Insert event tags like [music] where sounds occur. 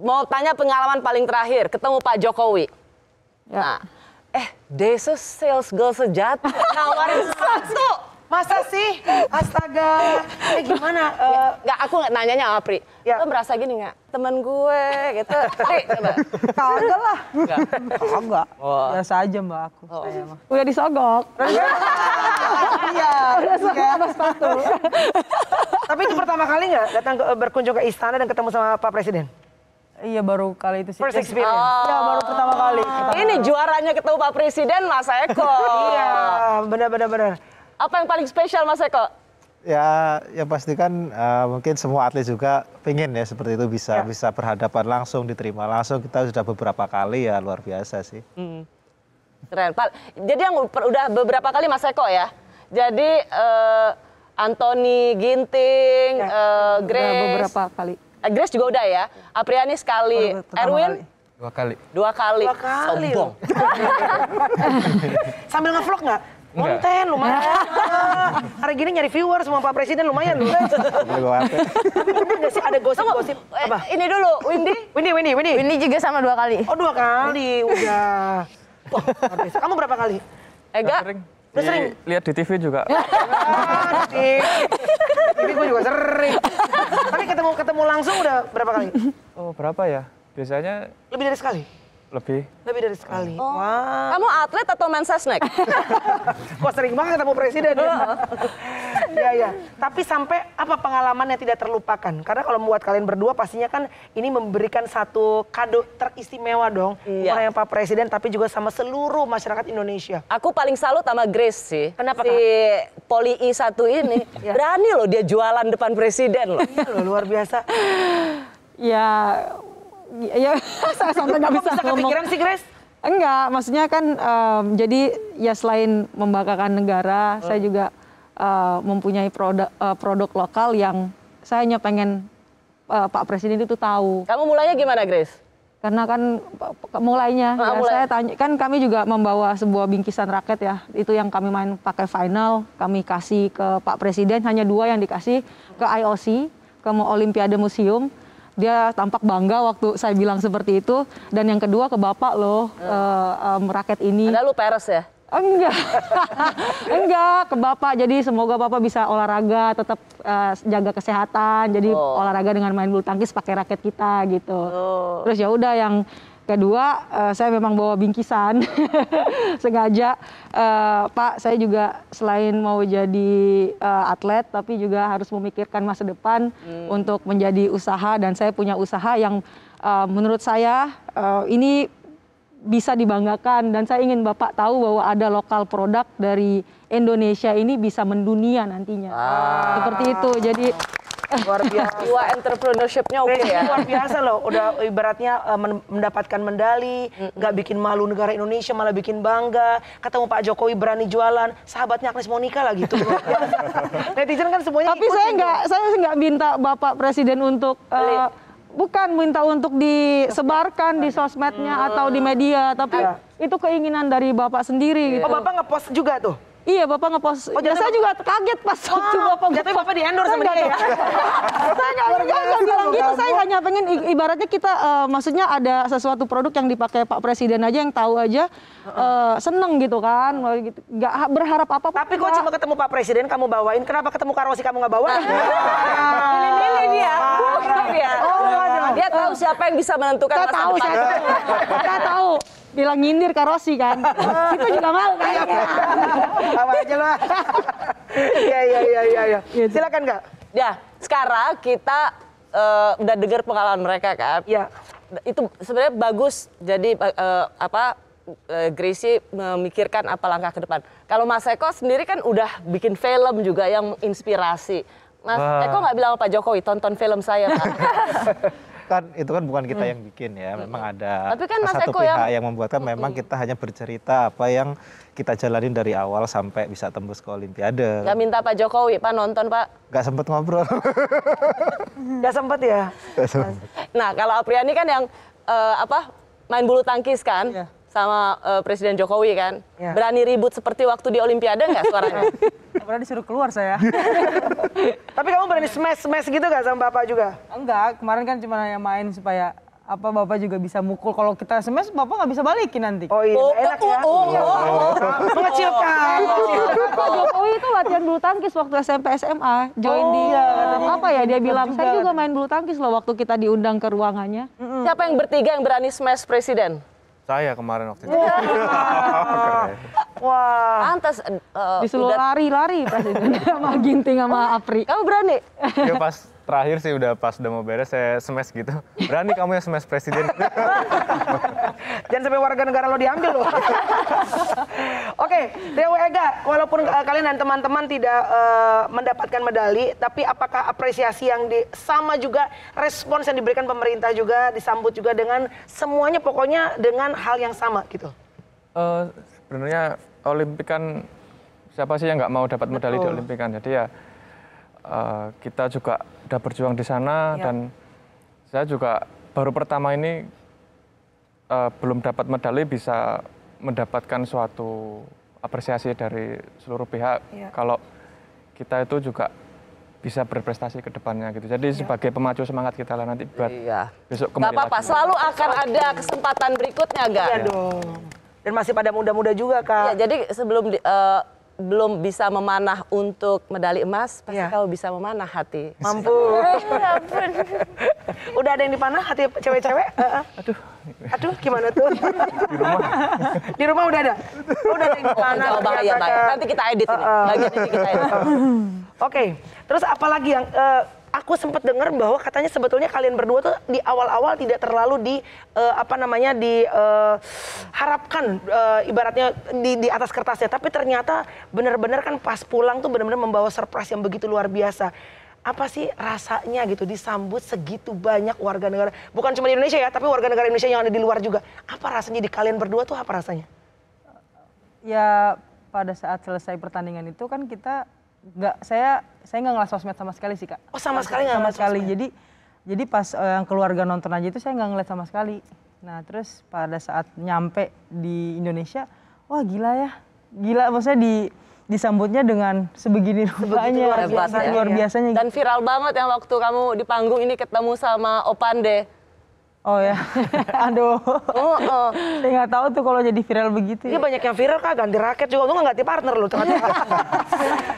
mau tanya pengalaman paling terakhir ketemu Pak Jokowi. Ya. Nah, eh Desa sales girl sejati nawarin sesuatu. [laughs] Masa sih? Astaga. Eh gimana? Uh, ya, gak, aku gak nanyanya sama Pri. Ya. Lo merasa gini gak? Temen gue gitu. [laughs] Pri, coba. Kagak lah. Kagak. Oh. Biasa aja mbak aku. Oh, iya, Udah disogok. [laughs] Iya. iya. Udah sogok iya. sama sepatu. Tapi itu pertama kali gak datang ke, berkunjung ke istana dan ketemu sama Pak Presiden? Iya baru kali itu sih. First experience. Oh. Ya baru pertama oh. kali. Pertama Ini kali. juaranya ketemu Pak Presiden Mas Eko. iya benar-benar benar. Apa yang paling spesial Mas Eko? Ya yang pasti kan uh, mungkin semua atlet juga pingin ya seperti itu bisa ya. bisa berhadapan langsung diterima langsung kita sudah beberapa kali ya luar biasa sih. Hmm. Keren Pak. Jadi yang udah beberapa kali Mas Eko ya. Jadi uh, Anthony Ginting, ya, uh, Grace. Beberapa kali Grace juga udah ya. Apriani sekali. Pertama Erwin? Kali. Dua kali. Dua kali. Dua kali. Sombong. [laughs] Sambil ngevlog nggak? Konten lumayan. [laughs] Hari gini nyari viewers sama Pak Presiden lumayan loh. [laughs] Tapi bener gak sih ada gosip-gosip? Eh, apa? Ini dulu, Windy. Windy, Windy, Windy. Windy juga sama dua kali. Oh dua kali, udah. Kamu berapa kali? Ega? Udah sering? Lihat di TV juga. TV ketemu langsung udah berapa kali? [laughs] Oh berapa ya? Biasanya... Lebih dari sekali? Lebih. Lebih dari sekali. Oh. Wow. Kamu atlet atau mensesnek? Kok [laughs] sering banget ketemu presiden ya? [laughs] Oh. Iya, iya. Tapi sampai apa pengalaman yang tidak terlupakan? Karena kalau buat kalian berdua pastinya kan ini memberikan satu kado teristimewa dong. Iya. Mulai yang Pak Presiden tapi juga sama seluruh masyarakat Indonesia. Aku paling salut sama Grace sih. Kenapa si Kak? Poli I satu ini [laughs] iya. berani loh dia jualan depan presiden loh. Iya loh, luar biasa. ya ya [laughs] sampai nggak bisa, bisa kepikiran sih Grace? Enggak, maksudnya kan um, jadi ya selain membanggakan negara, hmm. saya juga uh, mempunyai produk, uh, eh, produk lokal yang saya hanya pengen uh, Pak Presiden itu tahu. Kamu mulainya gimana, Grace? Karena kan mulainya, nah, ya, mulai. saya tanya, kan kami juga membawa sebuah bingkisan raket ya, itu yang kami main pakai final, kami kasih ke Pak Presiden, hanya dua yang dikasih ke IOC, ke Olimpiade Museum, dia tampak bangga waktu saya bilang seperti itu, dan yang kedua ke Bapak loh, hmm. uh, ah. um, raket ini. Ada lu peres ya? Enggak. [laughs] Enggak, ke Bapak. Jadi semoga Bapak bisa olahraga, tetap uh, jaga kesehatan. Jadi oh. olahraga dengan main bulu tangkis pakai raket kita gitu. Oh. Terus ya udah yang kedua uh, saya memang bawa bingkisan. [laughs] Sengaja uh, Pak, saya juga selain mau jadi uh, atlet tapi juga harus memikirkan masa depan hmm. untuk menjadi usaha dan saya punya usaha yang uh, menurut saya uh, ini bisa dibanggakan dan saya ingin Bapak tahu bahwa ada lokal produk dari Indonesia ini bisa mendunia nantinya. Ah. Seperti itu. Jadi [laughs] luar biasa. entrepreneurship entrepreneurshipnya oke okay, ya. Iya, luar biasa loh. Udah ibaratnya uh, mendapatkan medali, nggak bikin malu negara Indonesia, malah bikin bangga. Ketemu Pak Jokowi berani jualan, sahabatnya Agnes Monica lah gitu. [laughs] Netizen kan semuanya. Tapi saya nggak, saya nggak minta Bapak Presiden untuk. Uh, bukan minta untuk disebarkan di sosmednya atau di media tapi iya. itu keinginan dari bapak sendiri iya. gitu. oh bapak ngepost juga tuh Iya, Bapak ngepost. Oh, jadi nah, saya juga kaget pas waktu Bapak. Jadi Bapak di endorse kan sama dia ya. [laughs] saya nggak bilang gitu. Saya hanya pengen ibaratnya kita uh, maksudnya ada sesuatu produk yang dipakai Pak Presiden aja yang tahu aja uh, seneng gitu kan. Gitu. nggak berharap apa apa Tapi kok cuma ketemu Pak Presiden kamu bawain. Kenapa ketemu Karosi kamu nggak bawa? [laughs] Ini dia. Oh, dia tahu siapa yang bisa menentukan. tahu, saya tahu. Saya [laughs] tahu bilang nyindir ke Rossi kan. [laughs] Itu juga mau kan. Apa iya, iya. aja lah. Iya iya iya iya ya. Silakan Kak. Ya, sekarang kita uh, udah dengar pengalaman mereka kan. Iya. Itu sebenarnya bagus. Jadi uh, apa eh, Grisi memikirkan apa langkah ke depan. Kalau Mas Eko sendiri kan udah bikin film juga yang inspirasi. Mas Wah. Eko nggak bilang Pak Jokowi tonton film saya Pak. [laughs] kan itu kan bukan kita hmm. yang bikin ya, hmm. memang ada Tapi kan Mas satu Eko pihak yang, yang membuatkan hmm. memang kita hanya bercerita apa yang kita jalanin dari awal sampai bisa tembus ke Olimpiade. Gak minta Pak Jokowi, Pak nonton Pak? Gak sempet ngobrol. [laughs] Gak sempet ya? Gak sempet. Nah kalau Apriani kan yang uh, apa main bulu tangkis kan? Yeah sama uh, Presiden Jokowi kan. Ya. Berani ribut seperti waktu di Olimpiade nggak suaranya? Berani [laughs] disuruh keluar saya. [laughs] Tapi kamu berani smash-smash gitu nggak sama Bapak juga? Enggak, kemarin kan cuma yang main supaya apa bapak juga bisa mukul kalau kita sms bapak nggak bisa balikin nanti oh iya oh, enak oh, ya oh oh, iya. oh, oh, oh, mengecilkan jokowi itu latihan bulu tangkis waktu smp sma join oh, di iya, gitu. apa ya dia bilang saya juga main bulu tangkis loh waktu kita diundang ke ruangannya siapa yang bertiga yang berani smash presiden saya kemarin waktu itu. [laughs] [laughs] Wah. Antas uh, eh, eh, disuruh lari-lari pas itu [laughs] sama Ginting sama Apri. Kamu berani? Ya pas terakhir sih udah pas udah mau beres saya smash gitu. Berani kamu yang smash presiden. [laughs] Jangan sampai warga negara lo diambil lo. Oke, okay, Dewa Ega, walaupun uh, kalian dan teman-teman tidak uh, mendapatkan medali, tapi apakah apresiasi yang di, sama juga respons yang diberikan pemerintah juga disambut juga dengan semuanya pokoknya dengan hal yang sama gitu? Uh, sebenarnya Olimpikan siapa sih yang nggak mau dapat medali Betul. di Olimpikan. Jadi ya uh, kita juga udah berjuang di sana ya. dan saya juga baru pertama ini uh, belum dapat medali bisa mendapatkan suatu apresiasi dari seluruh pihak ya. kalau kita itu juga bisa berprestasi ke depannya gitu. Jadi ya. sebagai pemacu semangat kita lah nanti buat iya. besok kembali Gak apa-apa, selalu akan ada kesempatan berikutnya, Gak? Iya dong dan masih pada muda-muda juga ya, kak. Ya, jadi sebelum di, uh, belum bisa memanah untuk medali emas, pasti ya. kau bisa memanah hati. Mampu. [laughs] Ya [laughs] udah ada yang dipanah hati cewek-cewek? [laughs] Aduh. Aduh, gimana tuh? Di rumah. Di rumah udah ada? Udah ada yang dipanah. Oh, bahaya, bahaya. Nanti kita edit uh, uh. ini. Uh-uh. Bagian ini kita edit. Oke, okay. terus apa lagi yang... Uh, aku sempat dengar bahwa katanya sebetulnya kalian berdua tuh di awal-awal tidak terlalu di uh, apa namanya di uh, uh, ibaratnya di di atas kertasnya, tapi ternyata benar-benar kan pas pulang tuh benar-benar membawa surprise yang begitu luar biasa apa sih rasanya gitu disambut segitu banyak warga negara bukan cuma di Indonesia ya tapi warga negara Indonesia yang ada di luar juga apa rasanya di kalian berdua tuh apa rasanya ya pada saat selesai pertandingan itu kan kita nggak saya saya nggak ngelas sosmed sama sekali sih kak. Oh sama sekali nggak sama sekali. Jadi jadi pas eh, yang keluarga nonton aja itu saya nggak ngeliat sama sekali. Nah terus pada saat nyampe di Indonesia, wah gila ya, gila maksudnya di disambutnya dengan sebegini rupanya luar, biasa, ya. luar iya. biasanya dan viral banget yang waktu kamu di panggung ini ketemu sama Opande Oh ya, [laughs] aduh. Oh, oh. Saya nggak tahu tuh kalau jadi viral begitu. Iya ya. banyak yang viral kak, ganti raket juga. tuh nggak ganti partner loh. Tengah -tengah. [laughs]